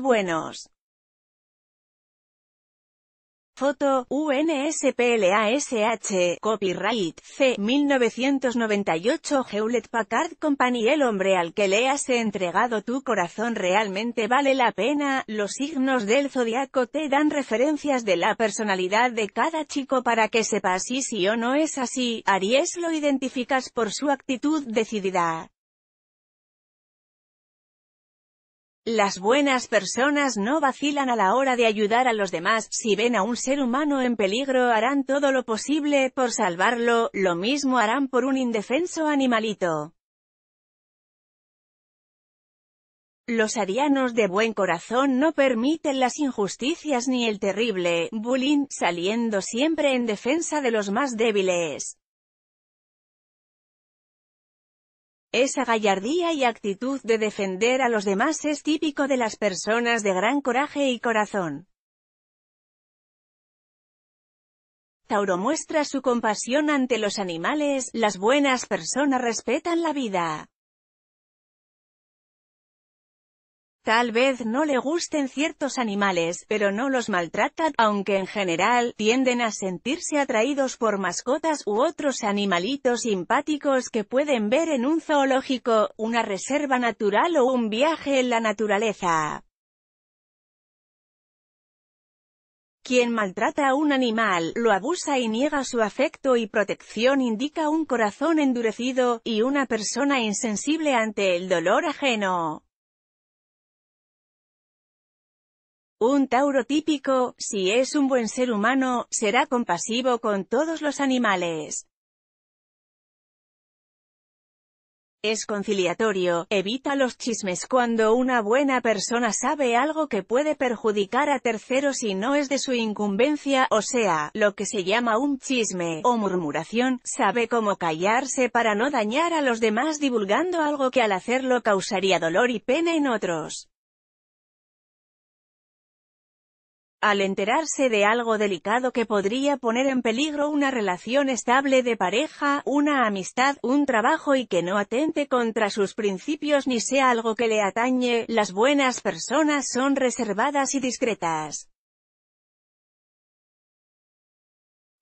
buenos. Foto, UNSPLASH, Copyright, C. 1998 Hewlett Packard Company El hombre al que le has entregado tu corazón realmente vale la pena, los signos del zodiaco te dan referencias de la personalidad de cada chico para que sepas si sí o no es así, Aries lo identificas por su actitud decidida. Las buenas personas no vacilan a la hora de ayudar a los demás, si ven a un ser humano en peligro harán todo lo posible por salvarlo, lo mismo harán por un indefenso animalito. Los arianos de buen corazón no permiten las injusticias ni el terrible bullying, saliendo siempre en defensa de los más débiles. Esa gallardía y actitud de defender a los demás es típico de las personas de gran coraje y corazón. Tauro muestra su compasión ante los animales, las buenas personas respetan la vida. Tal vez no le gusten ciertos animales, pero no los maltratan, aunque en general, tienden a sentirse atraídos por mascotas u otros animalitos simpáticos que pueden ver en un zoológico, una reserva natural o un viaje en la naturaleza. Quien maltrata a un animal, lo abusa y niega su afecto y protección indica un corazón endurecido, y una persona insensible ante el dolor ajeno. Un Tauro típico, si es un buen ser humano, será compasivo con todos los animales. Es conciliatorio, evita los chismes cuando una buena persona sabe algo que puede perjudicar a terceros y no es de su incumbencia, o sea, lo que se llama un chisme, o murmuración, sabe cómo callarse para no dañar a los demás divulgando algo que al hacerlo causaría dolor y pena en otros. al enterarse de algo delicado que podría poner en peligro una relación estable de pareja, una amistad, un trabajo y que no atente contra sus principios ni sea algo que le atañe, las buenas personas son reservadas y discretas.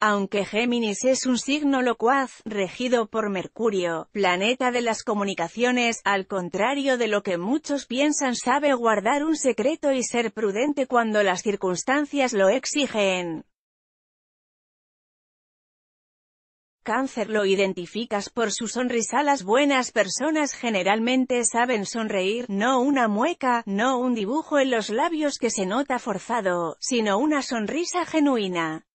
Aunque Géminis es un signo locuaz, regido por Mercurio, planeta de las comunicaciones, al contrario de lo que muchos piensan sabe guardar un secreto y ser prudente cuando las circunstancias lo exigen. Cáncer lo identificas por su sonrisa. Las buenas personas generalmente saben sonreír, no una mueca, no un dibujo en los labios que se nota forzado, sino una sonrisa genuina.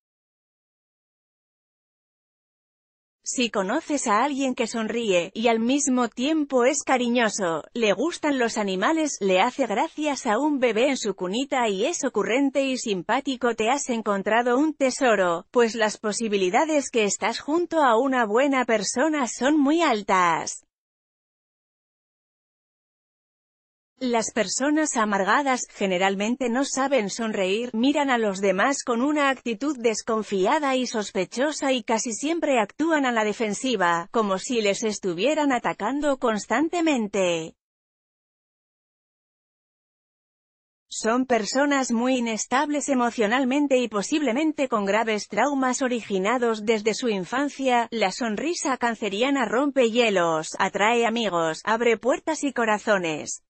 Si conoces a alguien que sonríe, y al mismo tiempo es cariñoso, le gustan los animales, le hace gracias a un bebé en su cunita y es ocurrente y simpático te has encontrado un tesoro, pues las posibilidades que estás junto a una buena persona son muy altas. Las personas amargadas, generalmente no saben sonreír, miran a los demás con una actitud desconfiada y sospechosa y casi siempre actúan a la defensiva, como si les estuvieran atacando constantemente. Son personas muy inestables emocionalmente y posiblemente con graves traumas originados desde su infancia, la sonrisa canceriana rompe hielos, atrae amigos, abre puertas y corazones.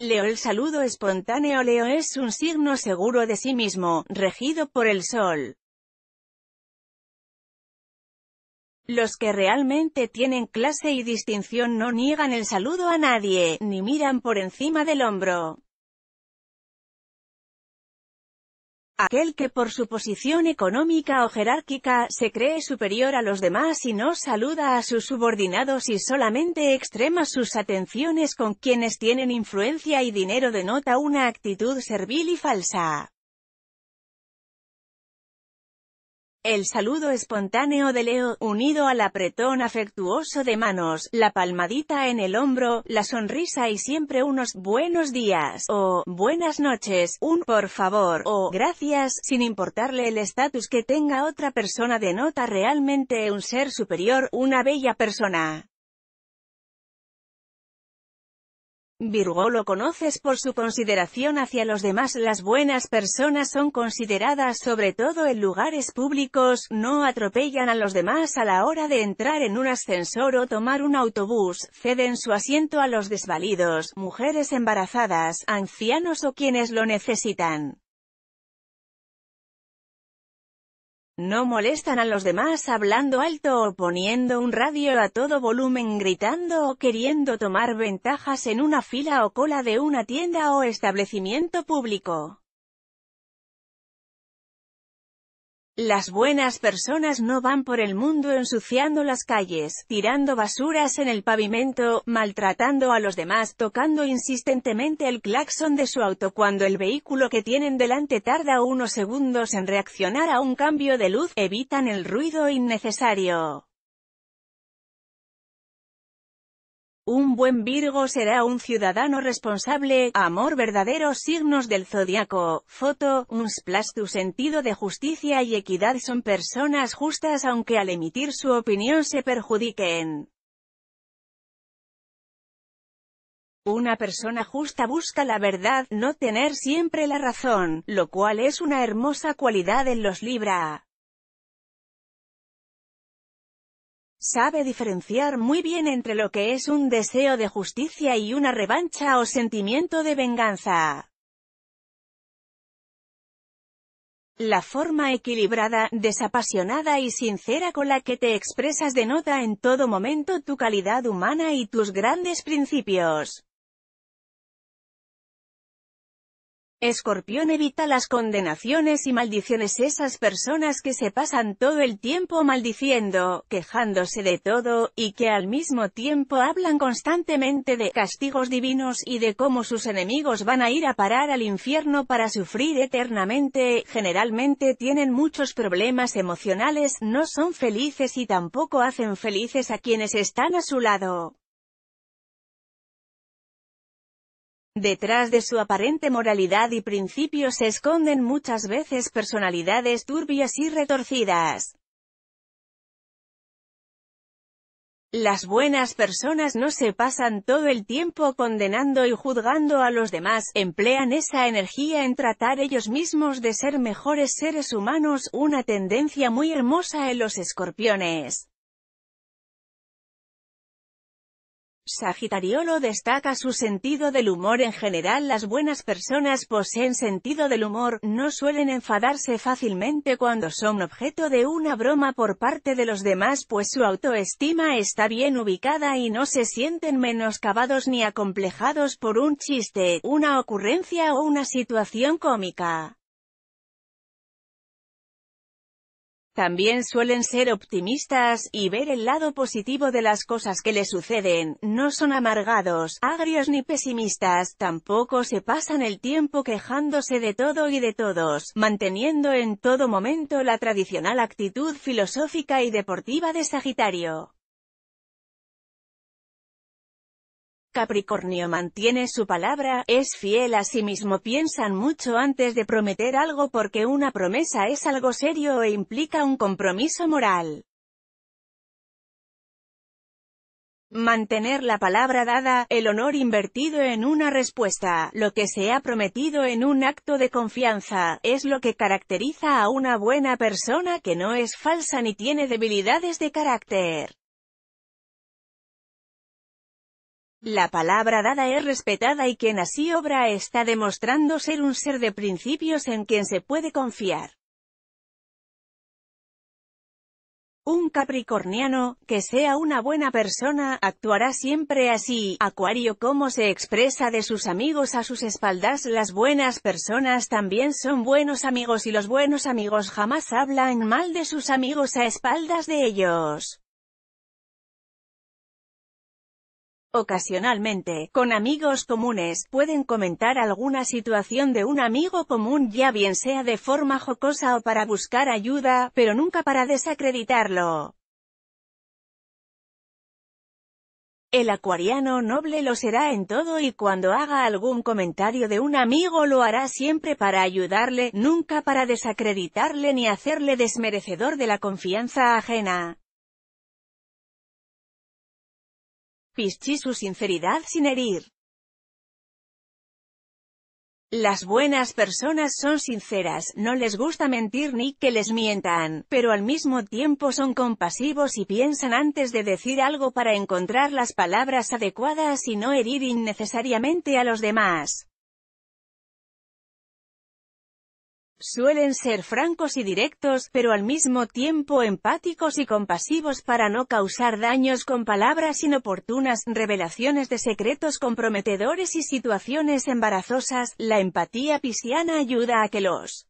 Leo El saludo espontáneo Leo es un signo seguro de sí mismo, regido por el sol. Los que realmente tienen clase y distinción no niegan el saludo a nadie, ni miran por encima del hombro. aquel que por su posición económica o jerárquica, se cree superior a los demás y no saluda a sus subordinados y solamente extrema sus atenciones con quienes tienen influencia y dinero denota una actitud servil y falsa. El saludo espontáneo de Leo, unido al apretón afectuoso de manos, la palmadita en el hombro, la sonrisa y siempre unos «buenos días» o «buenas noches», un «por favor» o «gracias», sin importarle el estatus que tenga otra persona denota realmente un ser superior, una bella persona. Virgo lo conoces por su consideración hacia los demás. Las buenas personas son consideradas sobre todo en lugares públicos, no atropellan a los demás a la hora de entrar en un ascensor o tomar un autobús, ceden su asiento a los desvalidos, mujeres embarazadas, ancianos o quienes lo necesitan. No molestan a los demás hablando alto o poniendo un radio a todo volumen gritando o queriendo tomar ventajas en una fila o cola de una tienda o establecimiento público. Las buenas personas no van por el mundo ensuciando las calles, tirando basuras en el pavimento, maltratando a los demás, tocando insistentemente el claxon de su auto cuando el vehículo que tienen delante tarda unos segundos en reaccionar a un cambio de luz, evitan el ruido innecesario. Un buen Virgo será un ciudadano responsable, amor verdadero signos del zodiaco, foto, un splash tu sentido de justicia y equidad son personas justas aunque al emitir su opinión se perjudiquen. Una persona justa busca la verdad, no tener siempre la razón, lo cual es una hermosa cualidad en los Libra. Sabe diferenciar muy bien entre lo que es un deseo de justicia y una revancha o sentimiento de venganza. La forma equilibrada, desapasionada y sincera con la que te expresas denota en todo momento tu calidad humana y tus grandes principios. Escorpión evita las condenaciones y maldiciones esas personas que se pasan todo el tiempo maldiciendo, quejándose de todo, y que al mismo tiempo hablan constantemente de castigos divinos y de cómo sus enemigos van a ir a parar al infierno para sufrir eternamente, generalmente tienen muchos problemas emocionales, no son felices y tampoco hacen felices a quienes están a su lado. Detrás de su aparente moralidad y principios se esconden muchas veces personalidades turbias y retorcidas. Las buenas personas no se pasan todo el tiempo condenando y juzgando a los demás, emplean esa energía en tratar ellos mismos de ser mejores seres humanos, una tendencia muy hermosa en los escorpiones. Sagitariolo destaca su sentido del humor en general las buenas personas poseen sentido del humor, no suelen enfadarse fácilmente cuando son objeto de una broma por parte de los demás pues su autoestima está bien ubicada y no se sienten menoscabados ni acomplejados por un chiste, una ocurrencia o una situación cómica. También suelen ser optimistas, y ver el lado positivo de las cosas que le suceden, no son amargados, agrios ni pesimistas, tampoco se pasan el tiempo quejándose de todo y de todos, manteniendo en todo momento la tradicional actitud filosófica y deportiva de Sagitario. Capricornio mantiene su palabra, es fiel a sí mismo piensan mucho antes de prometer algo porque una promesa es algo serio e implica un compromiso moral. Mantener la palabra dada, el honor invertido en una respuesta, lo que se ha prometido en un acto de confianza, es lo que caracteriza a una buena persona que no es falsa ni tiene debilidades de carácter. La palabra dada es respetada y quien así obra está demostrando ser un ser de principios en quien se puede confiar. Un capricorniano, que sea una buena persona, actuará siempre así. Acuario como se expresa de sus amigos a sus espaldas las buenas personas también son buenos amigos y los buenos amigos jamás hablan mal de sus amigos a espaldas de ellos. Ocasionalmente, con amigos comunes, pueden comentar alguna situación de un amigo común ya bien sea de forma jocosa o para buscar ayuda, pero nunca para desacreditarlo. El acuariano noble lo será en todo y cuando haga algún comentario de un amigo lo hará siempre para ayudarle, nunca para desacreditarle ni hacerle desmerecedor de la confianza ajena. Pichi su sinceridad sin herir. Las buenas personas son sinceras, no les gusta mentir ni que les mientan, pero al mismo tiempo son compasivos y piensan antes de decir algo para encontrar las palabras adecuadas y no herir innecesariamente a los demás. Suelen ser francos y directos, pero al mismo tiempo empáticos y compasivos para no causar daños con palabras inoportunas, revelaciones de secretos comprometedores y situaciones embarazosas. La empatía pisciana ayuda a que los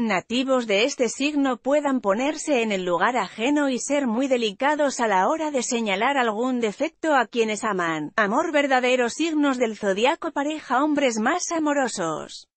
nativos de este signo puedan ponerse en el lugar ajeno y ser muy delicados a la hora de señalar algún defecto a quienes aman. Amor verdadero signos del zodiaco pareja hombres más amorosos.